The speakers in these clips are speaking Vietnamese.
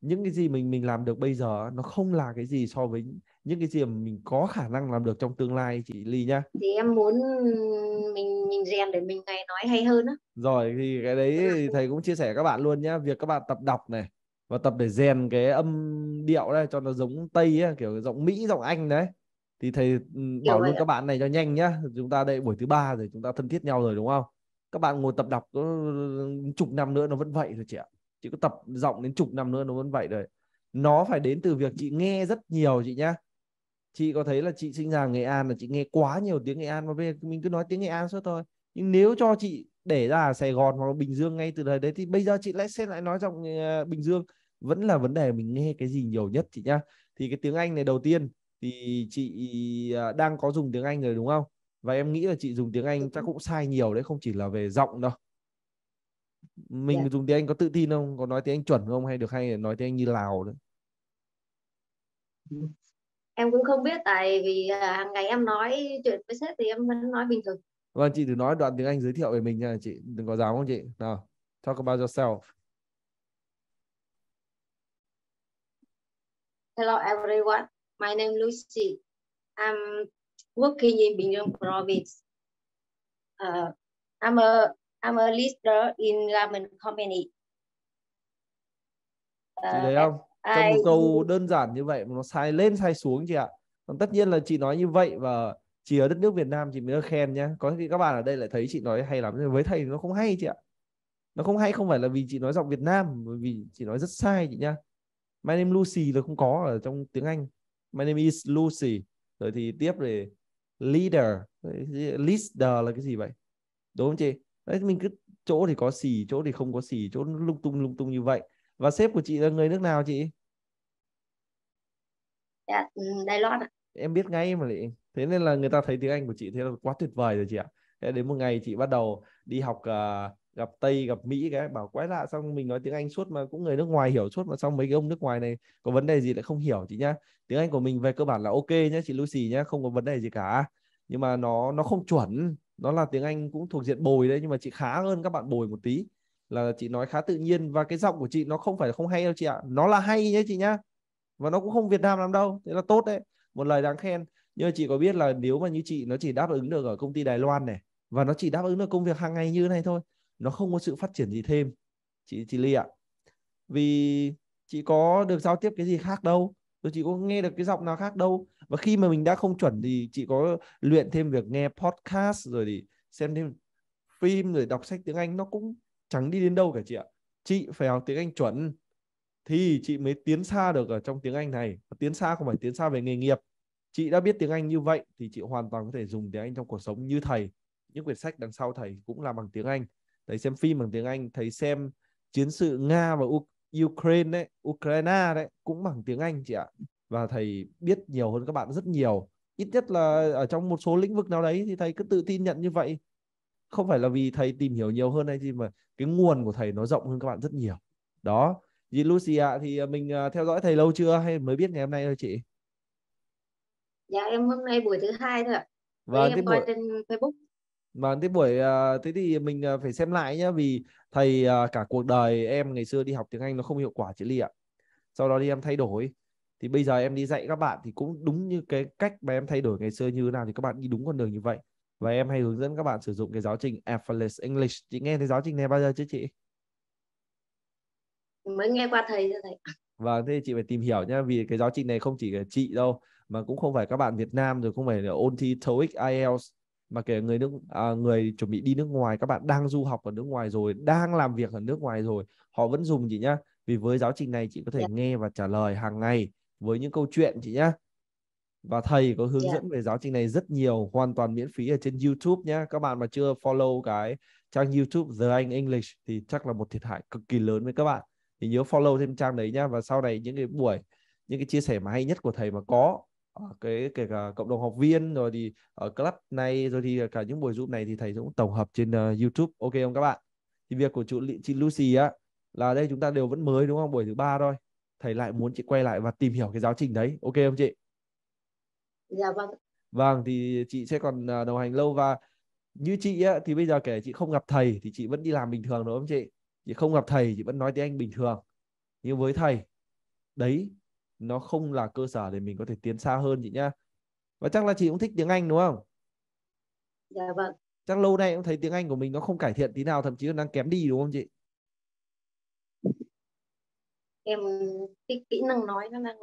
những cái gì mình mình làm được bây giờ nó không là cái gì so với những cái gì mà mình có khả năng làm được trong tương lai chị Ly nhá. Thì em muốn mình mình rèn để mình ngày nói hay hơn á. Rồi thì cái đấy thì thầy cũng chia sẻ các bạn luôn nhá, việc các bạn tập đọc này và tập để rèn cái âm điệu đây cho nó giống Tây ấy, kiểu giọng Mỹ, giọng Anh đấy. Thì thầy kiểu bảo luôn ạ. các bạn này cho nhanh nhá. Chúng ta đây buổi thứ ba rồi, chúng ta thân thiết nhau rồi đúng không? Các bạn ngồi tập đọc có chục năm nữa nó vẫn vậy rồi chị ạ chị có tập giọng đến chục năm nữa nó vẫn vậy rồi nó phải đến từ việc chị nghe rất nhiều chị nhá chị có thấy là chị sinh ra ở nghệ an là chị nghe quá nhiều tiếng nghệ an mà bây giờ mình cứ nói tiếng nghệ an suốt thôi nhưng nếu cho chị để ra sài gòn hoặc là bình dương ngay từ đời đấy thì bây giờ chị lại sẽ lại nói giọng ờ, bình dương vẫn là vấn đề mình nghe cái gì nhiều nhất chị nhá thì cái tiếng anh này đầu tiên thì chị ờ, đang có dùng tiếng anh rồi đúng không và em nghĩ là chị dùng tiếng anh chắc cũng sai nhiều đấy không chỉ là về giọng đâu mình yeah. Dạ. dùng tiếng Anh có tự tin không có nói tiếng Anh chuẩn không hay được hay nói tiếng Anh như Lào nữa em cũng không biết tại vì à, hàng ngày em nói chuyện với sếp thì em vẫn nói bình thường vâng chị thử nói đoạn tiếng Anh giới thiệu về mình nha chị đừng có giáo không chị nào talk about yourself Hello everyone, my name is Lucy. I'm working in Bingham province. Uh, I'm a I'm a leader in ramen company. Ờ, chị thấy không? Trong I... một câu đơn giản như vậy mà nó sai lên sai xuống chị ạ. Còn tất nhiên là chị nói như vậy và chị ở đất nước Việt Nam chị mới được khen nhá. Có khi các bạn ở đây lại thấy chị nói hay lắm nhưng với thầy nó không hay chị ạ. Nó không hay không phải là vì chị nói giọng Việt Nam bởi vì chị nói rất sai chị nhá. My name Lucy là không có ở trong tiếng Anh. My name is Lucy. Rồi thì tiếp rồi leader. Leader là cái gì vậy? Đúng không chị? đấy mình cứ chỗ thì có xì chỗ thì không có xì chỗ lung tung lung tung như vậy và sếp của chị là người nước nào chị dạ, ừ, Đài Loan ạ em biết ngay mà lại thế nên là người ta thấy tiếng Anh của chị thế là quá tuyệt vời rồi chị ạ thế đến một ngày chị bắt đầu đi học uh, gặp Tây gặp Mỹ cái bảo quái lạ xong mình nói tiếng Anh suốt mà cũng người nước ngoài hiểu suốt mà xong mấy cái ông nước ngoài này có vấn đề gì lại không hiểu chị nhá tiếng Anh của mình về cơ bản là ok nhá chị Lucy nhá không có vấn đề gì cả nhưng mà nó nó không chuẩn đó là tiếng Anh cũng thuộc diện bồi đấy nhưng mà chị khá hơn các bạn bồi một tí là chị nói khá tự nhiên và cái giọng của chị nó không phải không hay đâu chị ạ nó là hay nhé chị nhá và nó cũng không Việt Nam lắm đâu thế là tốt đấy một lời đáng khen nhưng mà chị có biết là nếu mà như chị nó chỉ đáp ứng được ở công ty Đài Loan này và nó chỉ đáp ứng được công việc hàng ngày như này thôi nó không có sự phát triển gì thêm chị chị Ly ạ vì chị có được giao tiếp cái gì khác đâu tôi ừ, chị có nghe được cái giọng nào khác đâu và khi mà mình đã không chuẩn thì chị có luyện thêm việc nghe podcast rồi thì xem thêm phim rồi đọc sách tiếng Anh nó cũng chẳng đi đến đâu cả chị ạ chị phải học tiếng Anh chuẩn thì chị mới tiến xa được ở trong tiếng Anh này tiến xa không phải tiến xa về nghề nghiệp chị đã biết tiếng Anh như vậy thì chị hoàn toàn có thể dùng tiếng Anh trong cuộc sống như thầy những quyển sách đằng sau thầy cũng là bằng tiếng Anh thầy xem phim bằng tiếng Anh thầy xem chiến sự Nga và U- Ukraine đấy, Ukraine đấy cũng bằng tiếng Anh chị ạ. Và thầy biết nhiều hơn các bạn rất nhiều. Ít nhất là ở trong một số lĩnh vực nào đấy thì thầy cứ tự tin nhận như vậy. Không phải là vì thầy tìm hiểu nhiều hơn hay gì mà cái nguồn của thầy nó rộng hơn các bạn rất nhiều. Đó. Dì Lucy ạ thì à, mình à, theo dõi thầy lâu chưa hay mới biết ngày hôm nay thôi chị? Dạ em hôm nay buổi thứ hai thôi ạ. Vâng, em buổi... trên Facebook. Vâng, thế buổi à, thế thì mình phải xem lại nhá vì thầy à, cả cuộc đời em ngày xưa đi học tiếng Anh nó không hiệu quả chị Ly ạ sau đó đi em thay đổi thì bây giờ em đi dạy các bạn thì cũng đúng như cái cách mà em thay đổi ngày xưa như thế nào thì các bạn đi đúng con đường như vậy và em hay hướng dẫn các bạn sử dụng cái giáo trình effortless English chị nghe thấy giáo trình này bao giờ chứ chị mới nghe qua thầy thôi thầy và vâng, thế chị phải tìm hiểu nhá vì cái giáo trình này không chỉ là chị đâu mà cũng không phải các bạn Việt Nam rồi không phải là ôn thi TOEIC IELTS mà kể người nước à, người chuẩn bị đi nước ngoài các bạn đang du học ở nước ngoài rồi đang làm việc ở nước ngoài rồi họ vẫn dùng chị nhá vì với giáo trình này chị có thể yeah. Dạ. nghe và trả lời hàng ngày với những câu chuyện chị nhá và thầy có hướng yeah. Dạ. dẫn về giáo trình này rất nhiều hoàn toàn miễn phí ở trên YouTube nhé các bạn mà chưa follow cái trang YouTube The Anh English thì chắc là một thiệt hại cực kỳ lớn với các bạn thì nhớ follow thêm trang đấy nhá và sau này những cái buổi những cái chia sẻ mà hay nhất của thầy mà có ở ờ, cái kể cả cộng đồng học viên rồi thì ở club này rồi thì cả những buổi zoom này thì thầy cũng tổng hợp trên uh, YouTube ok không các bạn thì việc của chú chị Lucy á là đây chúng ta đều vẫn mới đúng không buổi thứ ba thôi thầy lại muốn chị quay lại và tìm hiểu cái giáo trình đấy ok không chị dạ vâng vâng thì chị sẽ còn ờ, đồng hành lâu và như chị á, thì bây giờ kể chị không gặp thầy thì chị vẫn đi làm bình thường đúng không chị chị không gặp thầy chị vẫn nói tiếng Anh bình thường nhưng với thầy đấy nó không là cơ sở để mình có thể tiến xa hơn chị nhá và chắc là chị cũng thích tiếng Anh đúng không? Dạ vâng. Chắc lâu nay cũng thấy tiếng Anh của mình nó không cải thiện tí nào, thậm chí còn đang kém đi đúng không chị? Em thích kỹ năng nói nó đang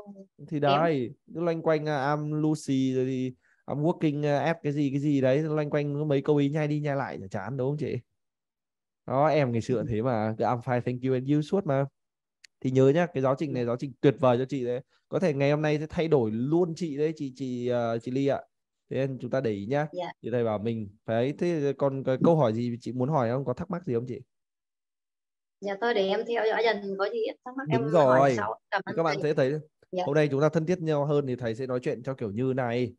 thì đấy, cứ loanh quanh am à, I'm Lucy rồi thì I'm working uh, à, app cái gì cái gì đấy loanh quanh mấy câu ý nhai đi nhai lại chán đúng không chị? Đó em ngày xưa ừ. thế mà cứ I'm fine thank you and you suốt mà thì nhớ nhá cái giáo trình này ừ. giáo trình tuyệt vời cho chị đấy có thể ngày hôm nay sẽ thay đổi luôn chị đấy chị chị uh, chị Ly ạ thế nên chúng ta để ý nhá yeah. Dạ. chị thầy bảo mình phải thế còn cái câu hỏi gì chị muốn hỏi không có thắc mắc gì không chị nhà dạ, tôi để em theo dõi dần có gì thắc mắc đúng em rồi hỏi Cảm ơn các bạn sẽ thấy dạ. hôm nay chúng ta thân thiết nhau hơn thì thầy sẽ nói chuyện cho kiểu như này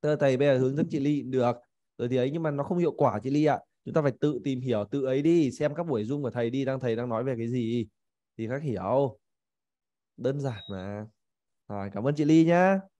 Tức thầy bây giờ hướng dẫn chị Ly được rồi thì ấy nhưng mà nó không hiệu quả chị Ly ạ chúng ta phải tự tìm hiểu tự ấy đi xem các buổi zoom của thầy đi đang thầy đang nói về cái gì thì khác hiểu đơn giản mà rồi cảm ơn chị Ly nhá